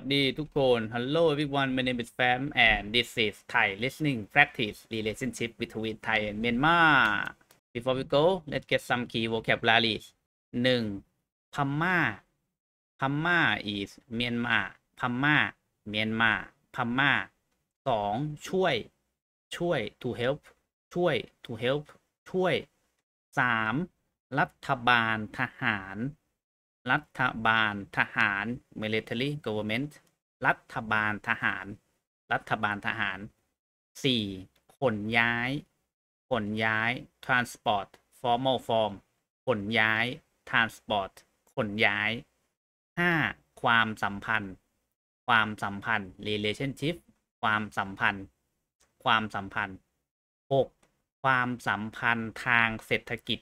สดีทุกคน Hello everyone my name is Fam and this is Thai listening practice relationship between Thai and Myanmar before we go let's get some key vocabulary หนึ่งพม่าพม่า is Myanmar พม่า Myanmar พม่าสองช่วย ช่วย to help ช่วย to help ช่วยสามรัฐบาลทหารรัฐบาลทหาร military government รัฐบาลทหาร รัฐบาลทหาร 4. ขนย้ายขนย้าย transport formal form ขนย้าย transport ขนย้าย 5. ความสัมพันธ์ความสัมพันธ์ relationship ความสัมพันธ์ ความสัมพันธ์ 6. ความสัมพันธ์ทางเศรษฐกิจ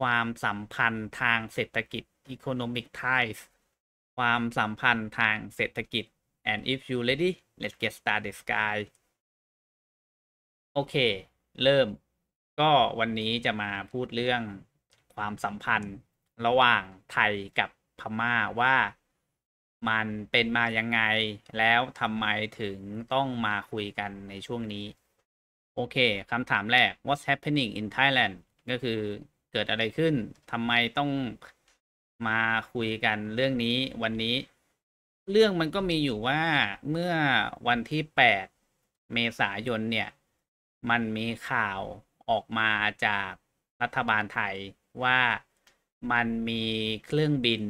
ความสัมพันธ์ทางเศรษฐกิจ economic ties ความสัมพันธ์ทางเศรษฐกิจ and if you ready let's get started sky โอเค เริ่มก็วันนี้จะมาพูดเรื่องความสัมพันธ์ระหว่างไทยกับพม่าว่ามันเป็นมายังไงแล้วทำไมถึงต้องมาคุยกันในช่วงนี้ โอเคคำถามแรก what's happening in Thailand ก็คือเกิดอะไรขึ้นทำไมต้องมาคุยกันเรื่องนี้วันนี้ เรื่องมันก็มีอยู่ว่าเมื่อวันที่ 8 เมษายน เนี่ย มันมีข่าวออกมาจากรัฐบาลไทยว่ามันมีเครื่องบิน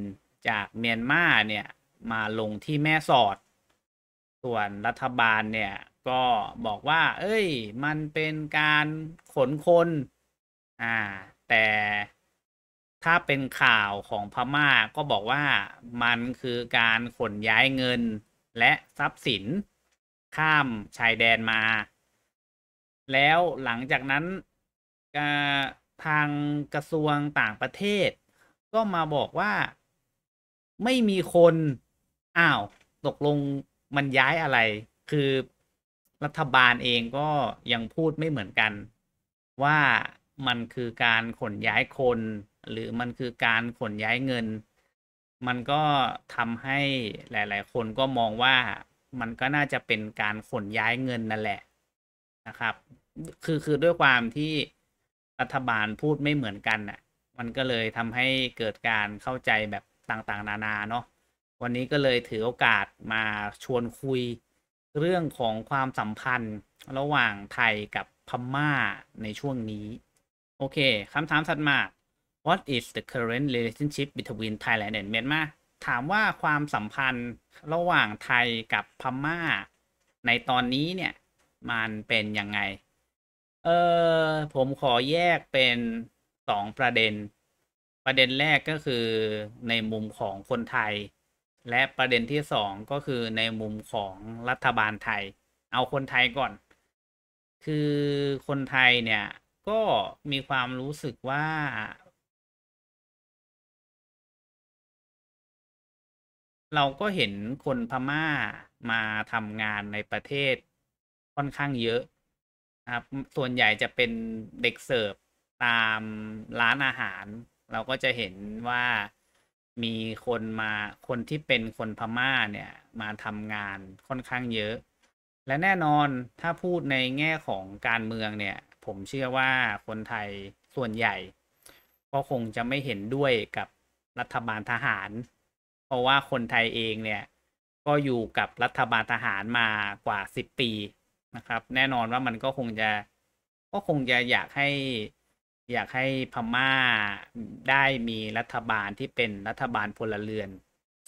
จากเมียนมาเนี่ย มาลงที่แม่สอด ส่วนรัฐบาลเนี่ย ก็บอกว่า เอ้ย มันเป็นการขนคน อ่า แต่ถ้าเป็นข่าวของ พม่าก็บอกว่ามันคือการขนย้ายเงิน และทรัพย์สิน ข้ามชายแดนมา แล้วหลังจากนั้นทางกระทรวงต่างประเทศ ก็มาบอกว่าไม่มีคน อ้าวตกลงมันย้ายอะไร คือรัฐบาลเองก็ยังพูดไม่เหมือนกัน ว่ามันคือการขนย้ายคนหรือมันคือการขนย้ายเงิน มันก็ทำให้หลายๆ คนก็มองว่ามันก็น่าจะเป็นการขนย้ายเงินนั่นแหละนะครับ คือคือด้วยความที่รัฐบาลพูดไม่เหมือนกันน่ะมันก็เลยทำให้เกิดการเข้าใจแบบต่างๆ นานาเนาะวันนี้ก็เลยถือโอกาสมาชวนคุยเรื่องของความสัมพันธ์ระหว่างไทยกับพม่าในช่วงนี้ โอเคคำถามถัดมา what is the current relationship between Thailand and Myanmar ถามว่าความสัมพันธ์ระหว่างไทยกับพม่า ในตอนนี้เนี่ย มันเป็นยังไง เออผมขอแยกเป็นสองประเด็น ประเด็นแรกก็คือในมุมของคนไทย และประเด็นที่สองก็คือในมุมของรัฐบาลไทย เอาคนไทยก่อน คือคนไทยเนี่ย ก็มีความรู้สึกว่าเราก็เห็นคนพม่ามาทำงานในประเทศค่อนข้างเยอะครับส่วนใหญ่จะเป็นเด็กเสิร์ฟตามร้านอาหาร เราก็จะเห็นว่ามีคนมาคนที่เป็นคนพม่าเนี่ยมาทำงานค่อนข้างเยอะ และแน่นอนถ้าพูดในแง่ของการเมืองเนี่ย ผมเชื่อว่าคนไทยส่วนใหญ่ก็คงจะไม่เห็นด้วยกับรัฐบาลทหารเพราะว่าคนไทยเองเนี่ยก็อยู่กับรัฐบาลทหารมากว่าสิบปีนะครับ แน่นอนว่ามันก็คงจะก็คงจะอยากให้อยากให้พม่าได้มีรัฐบาลที่เป็นรัฐบาลพลเรือน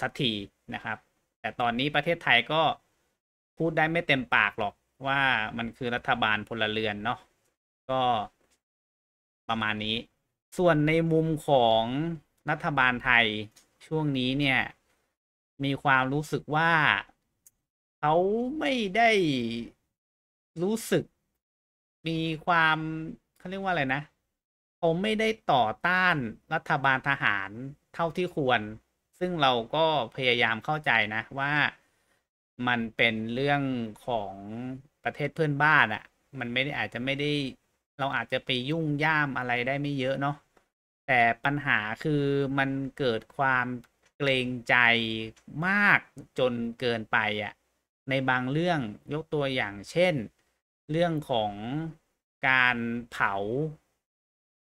สักทีนะครับแต่ตอนนี้ประเทศไทยก็พูดได้ไม่เต็มปากหรอกว่ามันคือรัฐบาลพลเรือนเนาะก็ ประมาณนี้ ส่วนในมุมของรัฐบาลไทยช่วงนี้เนี่ยมีความรู้สึกว่า เขาไม่ได้รู้สึก มีความเขาเรียกว่าอะไรนะเขาไม่ได้ต่อต้านรัฐบาลทหารเท่าที่ควร ซึ่งเราก็พยายามเข้าใจนะ ว่ามันเป็นเรื่องของประเทศเพื่อนบ้านอะ่ะ มันไม่ได้อาจจะไม่ได้ เราอาจจะไปยุ่งย่ามอะไรได้ไม่เยอะเนาะแต่ ปัญหาคือมันเกิดความเกรงใจมากจนเกินไปอะ่ะ ในบางเรื่องยกตัวอย่างเช่น เรื่องของการเผา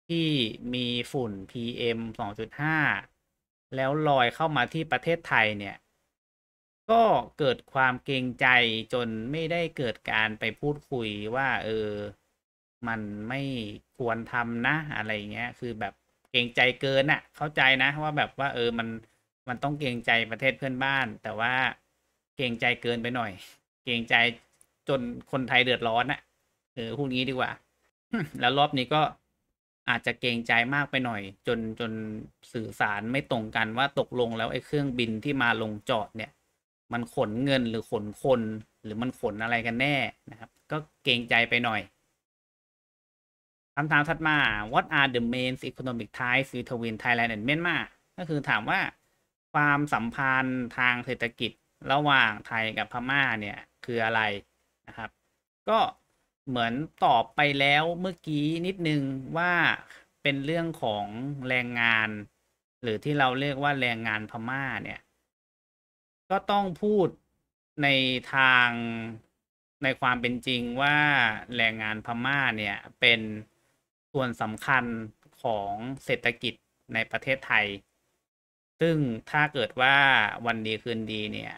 ที่มีฝุ่น PM 2.5 แล้วลอยเข้ามาที่ประเทศไทย เนี่ย ก็เกิดความเกรง ใจจนไม่ได้เกิดการไปพูด คุย ว่า เออ มันไม่ควรทำนะอะไรเงี้ย คือแบบเกรงใจเกินอะ่ะ เข้าใจนะว่าแบบว่า เออ มันมันต้องเกรงใจประเทศเพื่อนบ้าน แต่ว่าเกรงใจเกินไปหน่อย เกรงใจจนคนไทยเดือดร้อนอะ่ะเออพูดงี้ดีกว่า แล้วรอบนี้ก็อาจจะเกรงใจมากไปหน่อยจนจนสื่อสารไม่ตรงกันว่าตกลงแล้วไอ้เครื่องบินที่มาลงจอดเนี่ย มันขนเงินหรือขนคน หรือมันขนอะไรกันแน่ นะครับ ก็เกรงใจไปหน่อยคำถามถัดมา what are the main economic ties between Thailand and Myanmar ก็คือถามว่าความสัมพันธ์ทางเศรษฐกิจระหว่างไทยกับพม่าเนี่ยคืออะไรนะครับ ก็เหมือนตอบไปแล้วเมื่อกี้นิดนึงว่าเป็นเรื่องของแรงงานหรือที่เราเรียกว่าแรงงานพม่าเนี่ย ก็ต้องพูดในทางในความเป็นจริงว่าแรงงานพม่าเนี่ยเป็นส่วนสำคัญของเศรษฐกิจในประเทศไทย ซึ่งถ้าเกิดว่าวันดีคืนดีเนี่ย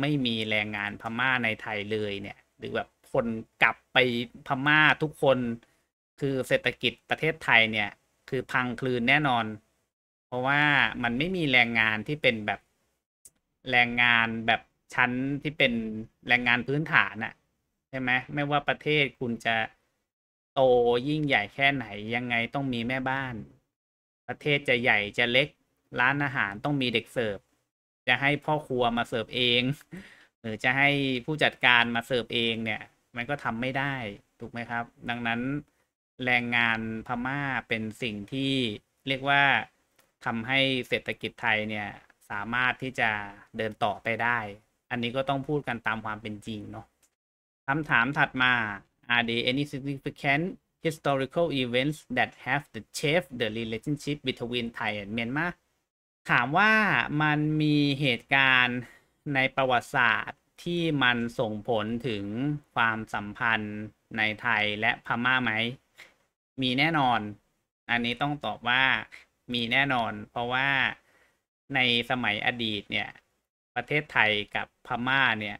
ไม่มีแรงงานพม่าในไทยเลยเนี่ยหรือแบบคนกลับไปพม่าทุกคนคือเศรษฐกิจประเทศไทยเนี่ยคือพังคลืนแน่นอน เพราะว่ามันไม่มีแรงงานที่เป็นแบบแรงงานแบบชั้นที่เป็นแรงงานพื้นฐานอะใช่ไหมไม่ว่าประเทศคุณจะโตยิ่งใหญ่แค่ไหนยังไงต้องมีแม่บ้าน ประเทศจะใหญ่จะเล็กร้านอาหารต้องมีเด็กเสิร์ฟจะให้พ่อครัวมาเสิร์ฟเอง หรือจะให้ผู้จัดการมาเสิร์ฟเองเนี่ยมันก็ทำไม่ได้ ถูกไหมครับ ดังนั้นแรงงานพม่าเป็นสิ่งที่เรียกว่าทำให้เศรษฐกิจไทยเนี่ยสามารถที่จะเดินต่อไปได้ อันนี้ก็ต้องพูดกันตามความเป็นจริงเนาะคำถามถัดมา are there any significant historical events that have the s h a p e the relationship between Thai and Myanmar ถามว่ามันมีเหตุการณ์ในประวัติศาสตร์ที่มันส่งผลถึงความสัมพันธ์ในไทยและพม่าไหม มีแน่นอน อันนี้ต้องตอบว่ามีแน่นอน เพราะว่าในสมัยอดีตเนี่ย ประเทศไทยกับพม่าเนี่ย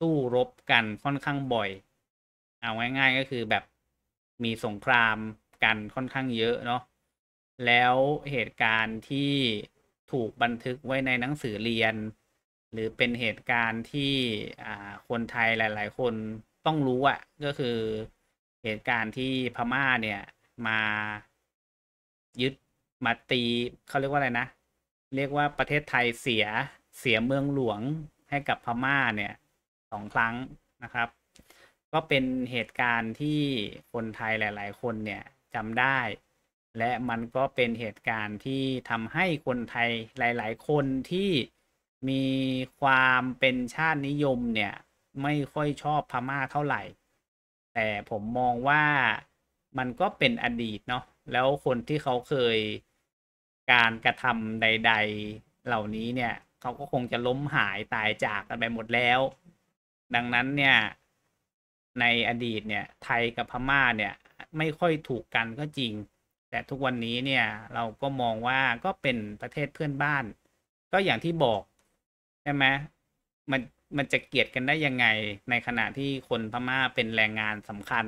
สู้รบกันค่อนข้างบ่อยเอาง่าย ๆก็คือแบบมีสงครามกันค่อนข้างเยอะเนาะแล้วเหตุการณ์ที่ถูกบันทึกไว้ในหนังสือเรียน หรือเป็นเหตุการณ์ที่คนไทยหลาย ๆ คนต้องรู้อะก็คือเหตุการณ์ที่พม่าเนี่ยมา ยึดมาตีเขาเรียกว่าอะไร นะ เรียกว่าประเทศไทยเสียเสีย เมืองหลวงให้กับพม่าเนี่ยสองครั้งนะครับก็เป็นเหตุการณ์ที่คนไทยหลาย ๆ คนเนี่ยจำได้ และมันก็เป็นเหตุการณ์ที่ทำให้คนไทยหลาย ๆ คนที่มีความเป็นชาตินิยมเนี่ย ไม่ค่อยชอบพม่าเท่าไหร่ แต่ผมมองว่ามันก็เป็นอดีตเนาะ แล้วคนที่เขาเคยการกระทำใด ๆ เหล่านี้เนี่ยเขาก็คงจะล้มหายตายจากกันไปหมดแล้ว ดังนั้นเนี่ยในอดีตเนี่ยไทยกับพม่าเนี่ย ไม่ค่อยถูกกันก็จริงแต่ทุกวันนี้เนี่ยเราก็มองว่าก็เป็นประเทศเพื่อนบ้านก็อย่างที่บอกใช่ไหมมันมันจะเกลียดกันได้ยังไง ในขณะที่คนพม่าเป็นแรงงานสำคัญ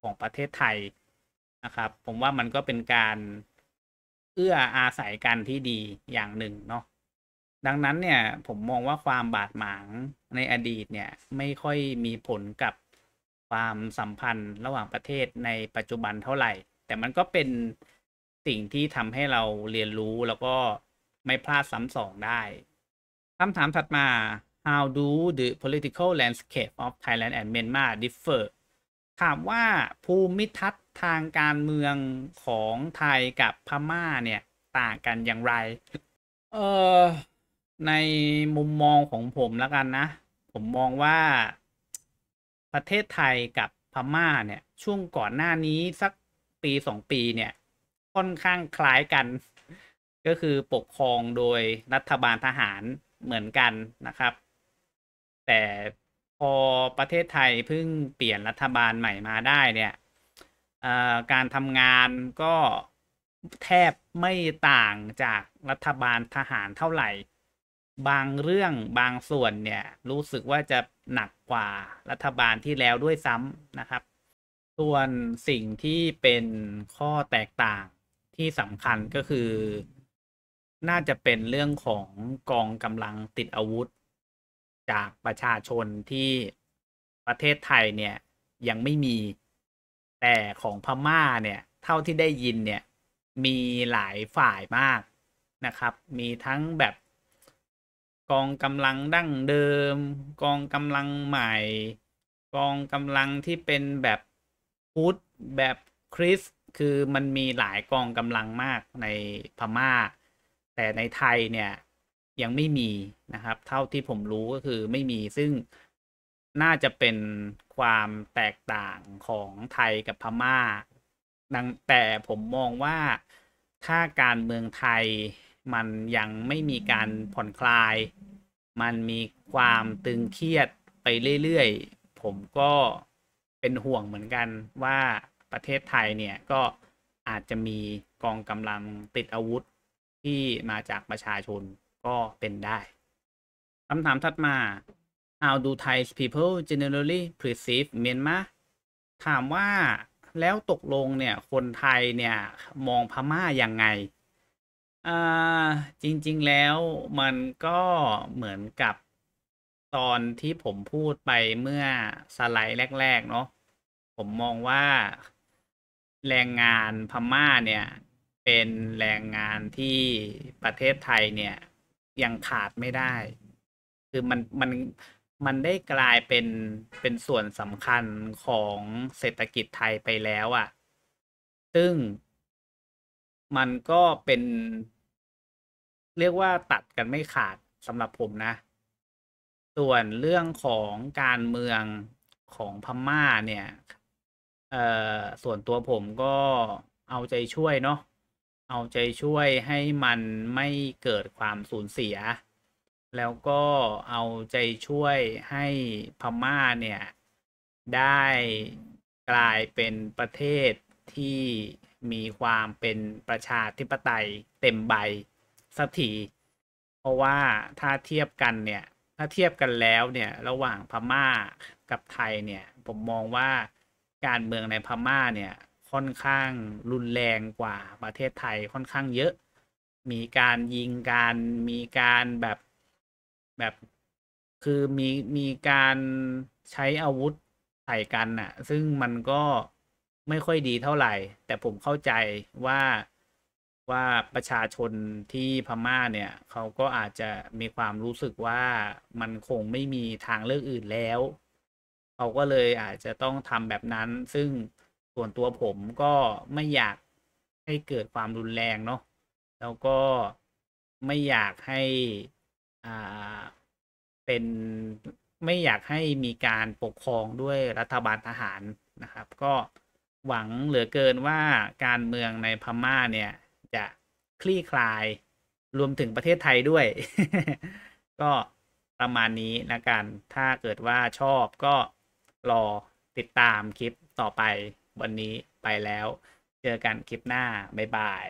ของประเทศไทยนะครับผมว่ามันก็เป็นการเอื้ออาศัยกันที่ดีอย่างหนึ่งเนาะดังนั้นเนี่ยผมมองว่าความบาดหมางในอดีตเนี่ยไม่ค่อยมีผลกับความสัมพันธ์ระหว่างประเทศในปัจจุบันเท่าไหร่ แต่มันก็เป็นสิ่งที่ทำให้เราเรียนรู้แล้วก็ไม่พลาดซ้ำสองได้คำถามถัดมา how do the political landscape of Thailand and Myanmar differ ถามว่าภูมิทัศน์ทางการเมืองของไทยกับพม่าเนี่ย ต่างกันอย่างไรเออในมุมมองของผมแล้วกันนะ ผมมองว่าประเทศไทยกับพม่าเนี่ย ช่วงก่อนหน้านี้สักปีสองปีเนี่ย ค่อนข้างคล้ายกันก็คือปกครองโดยรัฐบาลทหารเหมือนกันนะครับ แต่พอประเทศไทยเพิ่งเปลี่ยนรัฐบาลใหม่มาได้เนี่ยการทำงานก็แทบไม่ต่างจากรัฐบาลทหารเท่าไหร่ บางเรื่องบางส่วนเนี่ยรู้สึกว่าจะหนักกว่ารัฐบาลที่แล้วด้วยซ้ำนะครับ ส่วนสิ่งที่เป็นข้อแตกต่างที่สำคัญก็คือ น่าจะเป็นเรื่องของกองกำลังติดอาวุธ จากประชาชนที่ประเทศไทยเนี่ยยังไม่มีแต่ของพม่าเนี่ย เท่าที่ได้ยินเนี่ยมีหลายฝ่ายมากนะครับ มีทั้งแบบกองกำลังดั้งเดิมกองกำลังใหม่ กองกำลังที่เป็นแบบพุทธแบบคริสคือมันมีหลายกองกำลังมากในพม่า แต่ในไทยเนี่ยยังไม่มีนะครับ เท่าที่ผมรู้ก็คือไม่มีซึ่งน่าจะเป็นความแตกต่างของไทยกับพม่าดังแต่ผมมองว่าถ้าการเมืองไทยมันยังไม่มีการผ่อนคลาย มันมีความตึง เครียดไปเรื่อยๆ ผมก็เป็นห่วงเหมือนกันว่าประเทศไทย เนี่ย ก็อาจจะมีกองกำลังติดอาวุธที่มาจากประชาชนก็เป็นได้คำถาม ถัดมา How do Thai people generally perceive Myanmar ถามว่าแล้วตกลง เนี่ย คนไทยเนี่ย มองพม่ายัง ไงอ่า จริง ๆ แล้วมันก็เหมือนกับตอนที่ผมพูดไปเมื่อสไลด์แรก ๆ เนาะผมมองว่าแรงงานพม่าเนี่ยเป็นแรงงานที่ประเทศไทยเนี่ย ยังขาดไม่ได้ คือมันมันมันได้กลายเป็นเป็นส่วนสำคัญของเศรษฐกิจไทยไปแล้วอะ่ะ ซึ่งมันก็เป็นเรียกว่าตัดกันไม่ขาดสำหรับผมนะ ส่วนเรื่องของการเมืองของพม่าเนี่ย เอ่อส่วนตัวผมก็เอาใจช่วยเนาะเอาใจช่วยให้มันไม่เกิดความสูญเสีย แล้วก็เอาใจช่วยให้พม่าเนี่ย ได้กลายเป็นประเทศที่มีความเป็นประชาธิปไตยเต็มใบสักที เพราะว่าถ้าเทียบกันเนี่ย ถ้าเทียบกันแล้วเนี่ย ระหว่างพม่ากับไทยเนี่ย ผมมองว่าการเมืองในพม่าเนี่ยค่อนข้างรุนแรงกว่าประเทศไทยค่อนข้างเยอะ มีการยิงการมีการแบบแบบคือมีมีการใช้อาวุธ ใส่กันน่ะ ซึ่งมันก็ไม่ค่อยดีเท่าไหร่ แต่ผมเข้าใจว่าว่าประชาชนที่พม่าเนี่ยเขาก็อาจจะมีความรู้สึกว่ามันคงไม่มีทางเลือกอื่นแล้วเขาก็เลยอาจจะต้องทำแบบนั้น ซึ่งส่วนตัวผมก็ไม่อยากให้เกิดความรุนแรงเนาะแล้วก็ไม่อยากให้อ่าเป็นไม่อยากให้มีการปกครองด้วยรัฐบาลทหารนะครับก็หวังเหลือเกินว่าการเมืองในพม่าเนี่ย จะคลี่คลาย รวมถึงประเทศไทยด้วย ก็ประมาณนี้นะกันถ้าเกิดว่าชอบก็รอติดตามคลิปต่อไปวันนี้ไปแล้ว เจอกันคลิปหน้า บ๊ายบาย